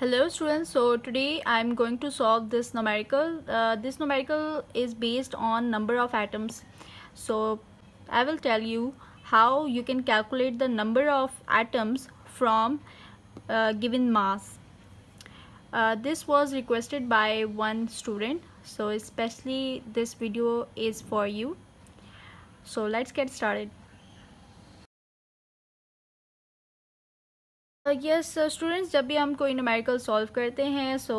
hello students so today i'm going to solve this numerical uh, this numerical is based on number of atoms so i will tell you how you can calculate the number of atoms from uh, given mass uh, this was requested by one student so especially this video is for you so let's get started yes uh, students uh, जब भी हम कोई numerical solve करते हैं so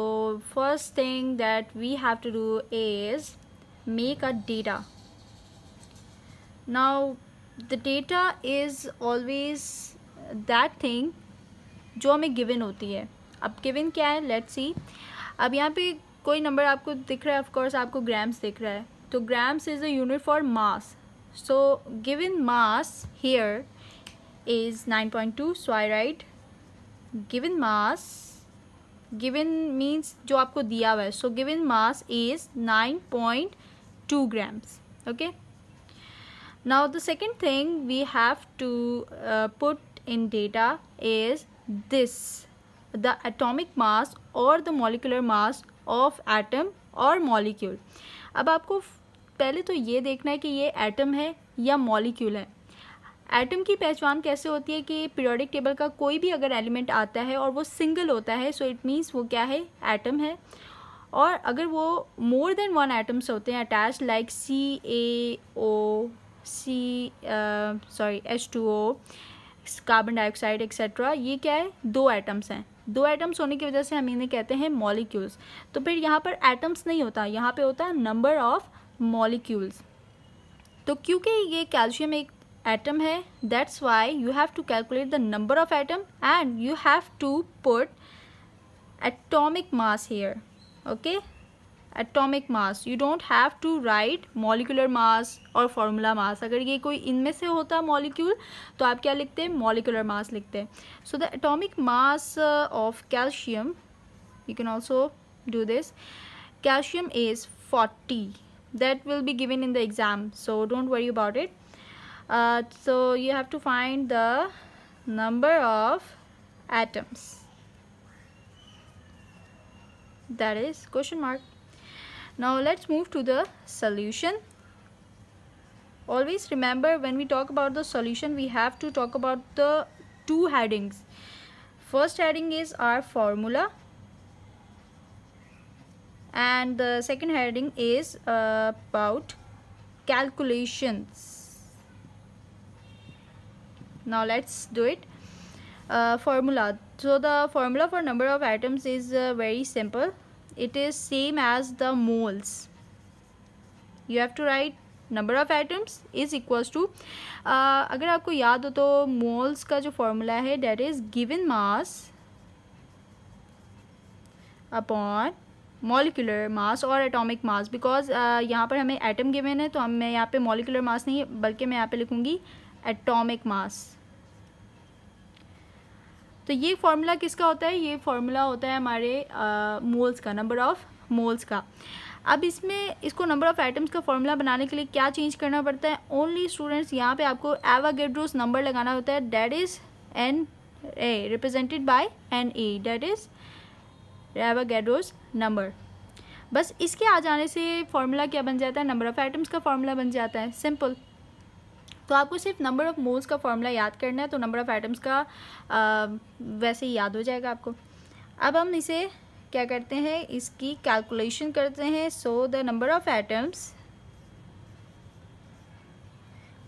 first thing that we have to do is make a data now the data is always that thing जो हमें given होती है अब गिवन क्या है लेट्स सी अब यहाँ पे कोई नंबर आपको दिख रहा है ऑफकोर्स आपको ग्राम्स दिख रहा है तो grams is a unit for mass so given mass here is nine two so I write given mass given means जो आपको दिया हुआ है so given mass is nine point two grams okay now the second thing we have to put in data is this the atomic mass और the molecular mass of atom और molecule अब आपको पहले तो ये देखना है कि ये एटम है या मॉलिक्यूल है एटम की पहचान कैसे होती है कि पीरियोडिक टेबल का कोई भी अगर एलिमेंट आता है और वो सिंगल होता है सो इट मीन्स वो क्या है एटम है और अगर वो मोर देन वन एटम्स होते हैं attach like C A O C sorry H two O carbon dioxide etcetera ये क्या है दो एटम्स हैं दो एटम्स होने की वजह से हम इन्हें कहते हैं मॉलिक्यूल्स तो फिर यहाँ पर एटम्स नहीं होता यहाँ पे होता है नंबर ऑफ मॉलिक्यूल्स तो क्योंकि ये कैल्शियम एक एटम है that's why you have to calculate the number of atom and you have to put atomic mass here okay atomic mass you don't have to write molecular mass और formula मास अगर ये कोई इनमें से होता molecule तो आप क्या लिखते हैं मॉलिकुलर मास लिखते हैं so the atomic mass of calcium you can also do this calcium is 40 that will be given in the exam so don't worry about it uh, so you have to find the number of atoms that is question mark now let's move to the solution always remember when we talk about the solution we have to talk about the two headings first heading is our formula and the second heading is uh, about calculations now let's do it uh, formula so the formula for number of atoms is uh, very simple it is same as the moles you have to write number of atoms is equals to अगर आपको याद हो तो moles का जो formula है that is given mass upon molecular mass और atomic mass because यहाँ पर हमें एटम गिवन है तो हम मैं यहाँ पे मॉलिकुलर मास नहीं बल्कि मैं यहाँ पे लिखूँगी एटॉमिक मास तो ये फार्मूला किसका होता है ये फार्मूला होता है हमारे मोल्स का नंबर ऑफ़ मोल्स का अब इसमें इसको नंबर ऑफ़ आइटम्स का फॉर्मूला बनाने के लिए क्या चेंज करना पड़ता है ओनली स्टूडेंट्स यहाँ पे आपको एवागेड्रोस नंबर लगाना होता है that is N A represented by N A that is Avogadro's number बस इसके आ जाने से फार्मूला क्या बन जाता है नंबर ऑफ़ आइटम्स का फार्मूला बन जाता है सिंपल तो आपको सिर्फ नंबर ऑफ़ मोल्स का फॉर्मूला याद करना है तो नंबर ऑफ़ आइटम्स का आ, वैसे ही याद हो जाएगा आपको अब हम इसे क्या करते हैं इसकी कैलकुलेशन करते हैं so the number of atoms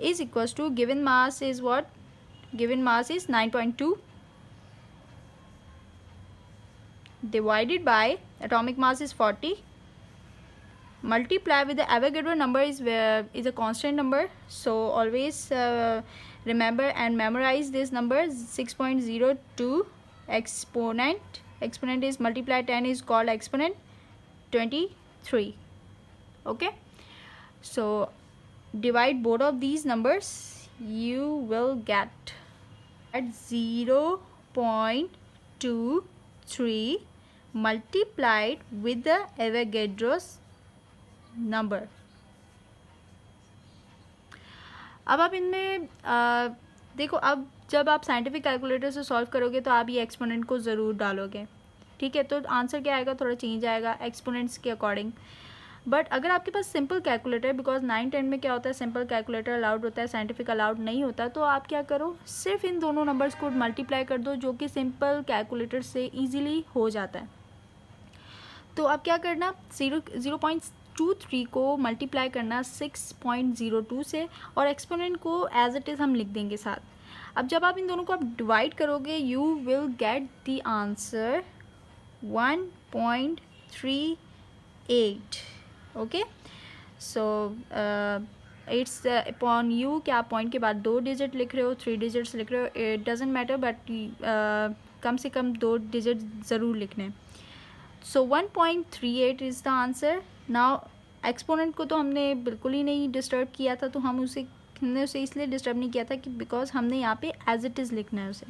is equal to given mass is what given mass is nine point two divided by atomic mass is forty multiply with the Avogadro number is uh, is a constant number so always uh, remember and memorize this number 6.02 exponent exponent is multiply 10 is called exponent 23 okay so divide both of these numbers you will get at 0 0.23 multiplied with the Avogadro's number अब आप इनमें देखो अब जब आप scientific calculator से solve करोगे तो आप ये एक्सपोनेंट को ज़रूर डालोगे ठीक है तो आंसर क्या आएगा थोड़ा चेंज आएगा एक्सपोनेंट्स के अकॉर्डिंग बट अगर आपके पास simple calculator because nine ten में क्या होता है सिंपल कैलकुलेटर अलाउड होता है साइंटिफिक अलाउड नहीं होता तो आप क्या करो सिर्फ इन दोनों नंबर्स को मल्टीप्लाई कर दो जो कि सिंपल कैलकुलेटर से ईजिली हो जाता है तो आप क्या करना zero zero point two three को मल्टीप्लाई करना सिक्स पॉइंट ज़ीरो टू से और एक्सपोनेंट को एज इट इज़ हम लिख देंगे साथ अब जब आप इन दोनों को आप डिवाइड करोगे you will get the answer one point three eight okay so it's upon you क्या आप पॉइंट के बाद दो डिजिट लिख रहे हो थ्री डिजिट्स लिख रहे हो इट डजेंट मैटर बट कम से कम दो डिजिट ज़रूर लिखने हैं so one point three eight is the answer ना एक्सपोनेंट को तो हमने बिल्कुल ही नहीं डिस्टर्ब किया था तो हम उसे हमने उसे इसलिए डिस्टर्ब नहीं किया था कि बिकॉज हमने यहाँ पे एज इट इज़ लिखना है उसे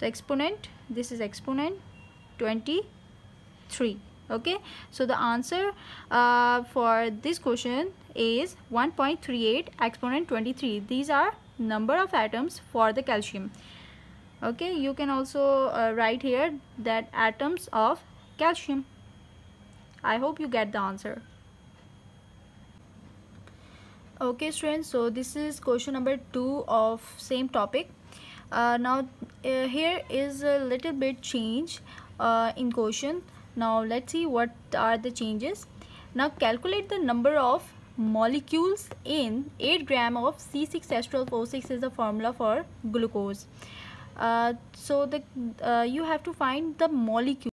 तो exponent this is exponent twenty three okay so the answer for this question is one point three eight exponent twenty three these are number of atoms for the calcium okay you can also write here that atoms of calcium. I hope you get the answer. Okay students, so this is question number 2 of same topic. Uh, now uh, here is a little bit change uh, in question. Now let's see what are the changes. Now calculate the number of molecules in 8 gram of C6H12O6 is the formula for glucose. Uh, so the uh, you have to find the molecule